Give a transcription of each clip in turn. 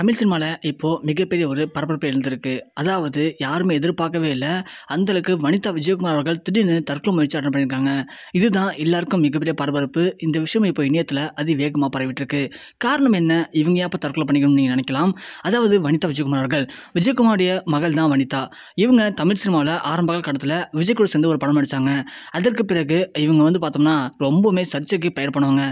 தமிழ் சினிமாவில் இப்போது மிகப்பெரிய ஒரு பரபரப்பு எழுந்திருக்கு அதாவது யாருமே எதிர்பார்க்கவே இல்லை அந்தளவுக்கு வனிதா விஜயகுமார் அவர்கள் திடீர்னு தற்கொலை முயற்சி அட்டன் பண்ணியிருக்காங்க இதுதான் எல்லாருக்கும் மிகப்பெரிய பரபரப்பு இந்த விஷயம் இப்போ இணையத்தில் அதி வேகமாக பரவிட்டுருக்கு காரணம் என்ன இவங்க அப்போ தற்கொலை பண்ணிக்கணும்னு நீங்கள் நினைக்கலாம் அதாவது வனிதா விஜயகுமார் அவர்கள் விஜயகுமாருடைய மகள் தான் வனிதா இவங்க தமிழ் சினிமாவில் ஆரம்ப காலத்தில் விஜய் கூட சேர்ந்து ஒரு படம் நடித்தாங்க அதற்கு பிறகு இவங்க வந்து பார்த்தோம்னா ரொம்பவுமே சர்ச்சைக்கு பயிர் பண்ணுவாங்க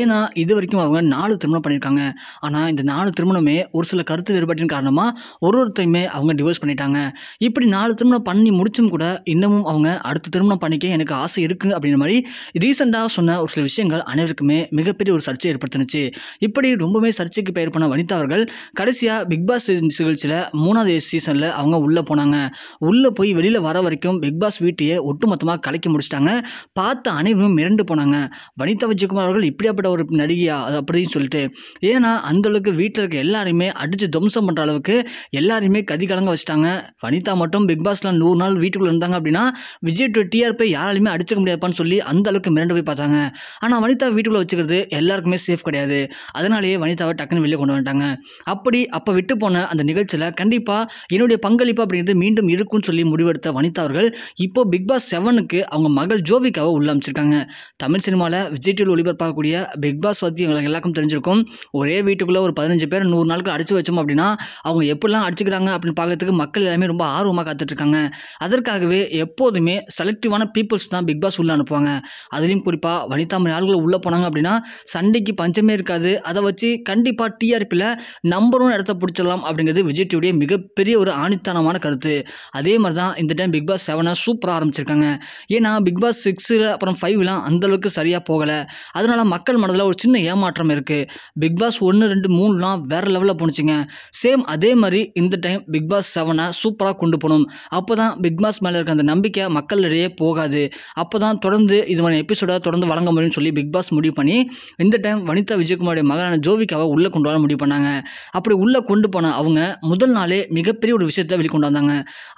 ஏன்னா இது வரைக்கும் அவங்க நாலு திருமணம் பண்ணியிருக்காங்க ஆனால் இந்த நாலு திருமணமே ஒரு சில கருத்து வேறுபாட்டின் காரணமாக ஒரு ஒருத்தையுமே அவங்க டிவோர்ஸ் பண்ணிட்டாங்க இப்படி நாலு திருமணம் பண்ணி முடிச்சும் கூட இன்னமும் அவங்க அடுத்த திருமணம் பண்ணிக்க எனக்கு ஆசை இருக்குது அப்படின்ற மாதிரி ரீசெண்டாக சொன்ன ஒரு சில விஷயங்கள் அனைவருக்குமே மிகப்பெரிய ஒரு சர்ச்சை ஏற்படுத்தினுச்சு இப்படி ரொம்பவே சர்ச்சைக்கு பெயர் பண்ண வனிதா அவர்கள் கடைசியாக பிக் பாஸ் நிகழ்ச்சியில் மூணாவது சீசனில் அவங்க உள்ளே போனாங்க உள்ளே போய் வெளியில் வர வரைக்கும் பிக் பாஸ் வீட்டையே ஒட்டுமொத்தமாக கலைக்க முடிச்சிட்டாங்க பார்த்து அனைவரும் மிரண்டு போனாங்க வனிதா விஜயகுமார் அவர்கள் இப்படியாப்பட்ட ஒரு நடிகையா அது அப்படின்னு சொல்லிட்டு ஏன்னா அந்தளவுக்கு வீட்டில் இருக்க எல்லாரையும் எல்லாரையுமே அடித்து துவம்சம் பண்ணுற அளவுக்கு எல்லாரையுமே கதி கலங்க வச்சுட்டாங்க வனிதா மட்டும் பிக் பாஸ்ல நூறு நாள் வீட்டுக்குள்ளே இருந்தாங்க அப்படின்னா விஜய் டு டிஆர்பி யாராலையுமே அடிச்சுக்க முடியாதுப்பான்னு சொல்லி அந்த அளவுக்கு மிரண்டு போய் பார்த்தாங்க ஆனால் வனிதா வீட்டுக்குள்ளே வச்சுக்கிறது எல்லாருக்குமே சேஃப் கிடையாது அதனாலேயே வனிதாவை டக்குன்னு வெளியே கொண்டு வந்துட்டாங்க அப்படி அப்போ விட்டு போன அந்த நிகழ்ச்சியில் கண்டிப்பாக என்னுடைய பங்களிப்பு அப்படிங்கிறது மீண்டும் இருக்கும்னு சொல்லி முடிவெடுத்த வனிதா அவர்கள் இப்போ பிக் பாஸ் செவனுக்கு அவங்க மகள் ஜோவிக்காவை உள்ள அமைச்சிருக்காங்க தமிழ் சினிமாவில் விஜய் டிவியில் ஒளிபரப்பாகக்கூடிய பிக் பாஸ் பற்றி எங்களுக்கு எல்லாருக்கும் தெரிஞ்சிருக்கும் ஒரே வீட்டுக்குள்ளே ஒரு பதினஞ்சு பேர் நூறு நாள் மக்களுக்கு அடித்து வச்சோம் அப்படின்னா அவங்க எப்படிலாம் அடிச்சுக்கிறாங்க அப்படின்னு பார்க்கறதுக்கு மக்கள் எல்லாமே ரொம்ப ஆர்வமாக காத்துட்ருக்காங்க அதற்காகவே எப்போதுமே செலக்டிவான பீப்புள்ஸ் தான் பிக் பாஸ் உள்ளே அனுப்புவாங்க அதுலேயும் குறிப்பாக மணி ஆள்கள் உள்ளே போனாங்க அப்படின்னா சண்டைக்கு பஞ்சமே இருக்காது அதை வச்சு கண்டிப்பாக டிஆர்பியில் நம்பர் ஒன் இடத்த பிடிச்சிடலாம் அப்படிங்கிறது விஜய் டிவியுடைய மிகப்பெரிய ஒரு ஆணித்தனமான கருத்து அதே மாதிரி தான் இந்த டைம் பிக் பாஸ் செவனை சூப்பராக ஆரம்பிச்சிருக்காங்க ஏன்னா பிக் பாஸ் சிக்ஸில் அப்புறம் ஃபைவ்லாம் அந்தளவுக்கு சரியாக போகலை அதனால் மக்கள் மனதில் ஒரு சின்ன ஏமாற்றம் இருக்குது பிக் பாஸ் ஒன்று ரெண்டு மூணுலாம் வேறு லெவலில் சூப்பராக போணுச்சுங்க சேம் அதே மாதிரி இந்த டைம் பிக் பாஸ் செவனை சூப்பராக கொண்டு போகணும் அப்போ தான் பிக் பாஸ் மேலே இருக்க அந்த நம்பிக்கை மக்களிடையே போகாது அப்போ தான் தொடர்ந்து இது மாதிரி எபிசோடாக தொடர்ந்து வழங்க முடியும்னு சொல்லி பிக் பாஸ் முடிவு பண்ணி இந்த டைம் வனிதா விஜயகுமாரோட மகனான ஜோவிக்காவை உள்ளே கொண்டு வர முடிவு பண்ணாங்க அப்படி உள்ளே கொண்டு போன அவங்க முதல் நாளே மிகப்பெரிய ஒரு விஷயத்தை வெளிக்கொண்டு வந்தாங்க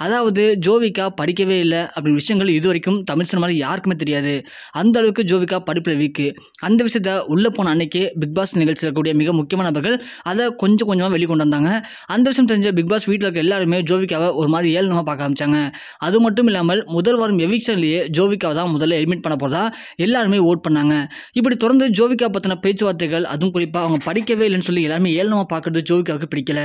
அதாவது ஜோவிகா படிக்கவே இல்லை அப்படின்னு விஷயங்கள் இது வரைக்கும் தமிழ் சினிமாவில் யாருக்குமே தெரியாது அந்த அளவுக்கு ஜோவிகா படிப்பில் வீக்கு அந்த விஷயத்தை உள்ளே போன அன்னைக்கு பிக் பாஸ் நிகழ்ச்சியில் இருக்கக்கூடிய மிக முக்கியமான நபர்கள் அதை கொஞ்சம் கொஞ்சமாக வெளியே கொண்டு வந்தாங்க அந்த விஷயம் தெரிஞ்ச பிக் பாஸ் வீட்டில் இருக்க எல்லாருமே ஜோவிக்காவை ஒரு மாதிரி ஏளனமாக பார்க்க ஆரம்பிச்சாங்க அது மட்டும் இல்லாமல் முதல் வாரம் எவிக்ஷன்லேயே ஜோவிக்காவை தான் முதல்ல எலிமிட் பண்ண போகிறதா எல்லாருமே ஓட் பண்ணாங்க இப்படி தொடர்ந்து ஜோவிகா பற்றின பேச்சுவார்த்தைகள் அதுவும் குறிப்பாக அவங்க படிக்கவே இல்லைன்னு சொல்லி எல்லாருமே ஏளனமாக பார்க்குறது ஜோவிகாவுக்கு பிடிக்கல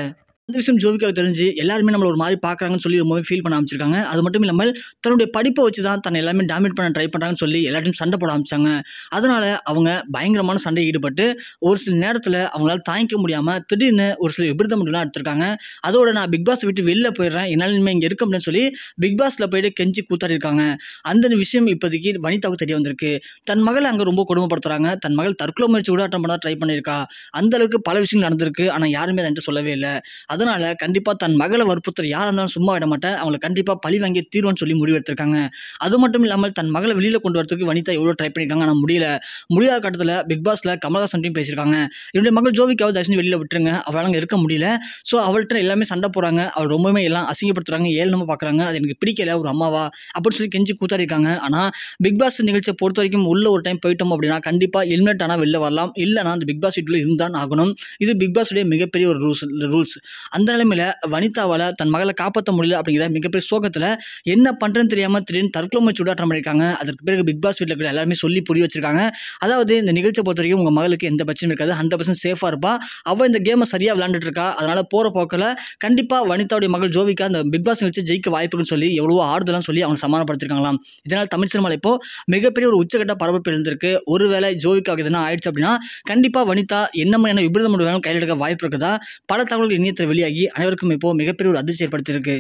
அந்த விஷயம் ஜோவிக்காக தெரிஞ்சு எல்லாருமே நம்மளை ஒரு மாதிரி பார்க்குறாங்கன்னு சொல்லி ரொம்பவே ஃபீல் பண்ண ஆரம்பிச்சிருக்காங்க அது மட்டும் இல்லாமல் தன்னுடைய படிப்பை வச்சு தான் தன்னை எல்லாமே டாமினேட் பண்ண ட்ரை பண்ணுறாங்கன்னு சொல்லி எல்லாத்தையும் சண்டை போட ஆரம்பிச்சாங்க அதனால் அவங்க பயங்கரமான சண்டை ஈடுபட்டு ஒரு சில நேரத்தில் அவங்களால தாங்கிக்க முடியாமல் திடீர்னு ஒரு சில விபரீத முடிவுலாம் எடுத்திருக்காங்க அதோட நான் பிக் பாஸ் விட்டு வெளில போயிடுறேன் என்னால் இங்கே இருக்க முடியும்னு சொல்லி பிக் பாஸில் போயிட்டு கெஞ்சி கூத்தாடி இருக்காங்க அந்த விஷயம் இப்போதைக்கு வனிதாவுக்கு தெரிய வந்திருக்கு தன் மகள் அங்கே ரொம்ப கொடுமைப்படுத்துகிறாங்க தன் மகள் தற்கொலை முயற்சி கூட அட்டம் பண்ண ட்ரை பண்ணியிருக்கா அந்தளவுக்கு பல விஷயங்கள் நடந்திருக்கு ஆனால் யாருமே அதை சொல்லவே இல்லை அதனால் கண்டிப்பாக தன் மகளை வற்புறுத்தர் யாராக இருந்தாலும் சும்மா விட மாட்டேன் அவங்களை கண்டிப்பாக பழி வாங்கி தீர்வுன்னு சொல்லி முடிவெடுத்திருக்காங்க அது மட்டும் இல்லாமல் தன் மகளை வெளியில் கொண்டு வரதுக்கு வனிதா எவ்வளோ ட்ரை பண்ணியிருக்காங்க ஆனால் முடியல முடியாத கட்டத்தில் பிக் கமல்ஹாசன் டீம் பேசியிருக்காங்க என்னுடைய மகள் ஜோவிக்காவது தயசன் வெளியில் விட்டுருங்க அவளால் அங்கே இருக்க முடியல ஸோ அவள்கிட்ட எல்லாமே சண்டை போகிறாங்க அவள் ரொம்பவுமே எல்லாம் அசிங்கப்படுத்துறாங்க ஏழனமாக பார்க்குறாங்க அது எனக்கு பிடிக்கல ஒரு அம்மாவா அப்படின்னு சொல்லி கெஞ்சி கூத்தாடிருக்காங்க ஆனால் பிக் பாஸ் நிகழ்ச்சியை பொறுத்த வரைக்கும் உள்ள ஒரு டைம் போயிட்டோம் அப்படின்னா கண்டிப்பாக ஹெல்மெட் ஆனால் வெளில வரலாம் இல்லைனா அந்த பிக் பாஸ் வீட்டில் இருந்தான் ஆகணும் இது பிக் மிகப்பெரிய ஒரு ரூல்ஸ் ரூல்ஸ் அந்த நிலைமையில் வனிதாவால் தன் மகளை காப்பாற்ற முடியல அப்படிங்கிற மிகப்பெரிய சோகத்தில் என்ன பண்ணுறேன்னு தெரியாமல் திடீர்னு தற்கொலை சூடாட்டம் பண்ணியிருக்காங்க அதற்கு பிறகு பிக் பாஸ் வீட்டில் இருக்கிற எல்லாருமே சொல்லி புரிய வச்சிருக்காங்க அதாவது இந்த நிகழ்ச்சியை பொறுத்த வரைக்கும் உங்கள் மகளுக்கு எந்த பிரச்சனையும் இருக்காது ஹண்ட்ரட் பர்சன்ட் சேஃபாக இருப்பா அவள் இந்த கேமை சரியாக விளாண்டுட்டு இருக்கா அதனால் போகிற போக்கில் கண்டிப்பாக வனிதாவுடைய மகள் ஜோவிக்கா அந்த பிக் பாஸ் நிகழ்ச்சி ஜெயிக்க வாய்ப்புன்னு சொல்லி எவ்வளோ ஆறுதலாம் சொல்லி அவங்க சமாதானப்படுத்திருக்காங்களாம் இதனால் தமிழ் சினிமாவில் இப்போ மிகப்பெரிய ஒரு உச்சகட்ட பரபரப்பு எழுந்திருக்கு ஒருவேளை ஜோவிக்காக எதுனா ஆயிடுச்சு அப்படின்னா கண்டிப்பாக வனிதா என்ன மாதிரியான விபரீதம் கையில் எடுக்க வாய்ப்பு இருக்குதா பல தகவல்கள் இணையத்தில் வெளியாகி அனைவருக்கும் இப்போ மிகப்பெரிய ஒரு அதிர்ச்சி ஏற்படுத்தியிருக்கு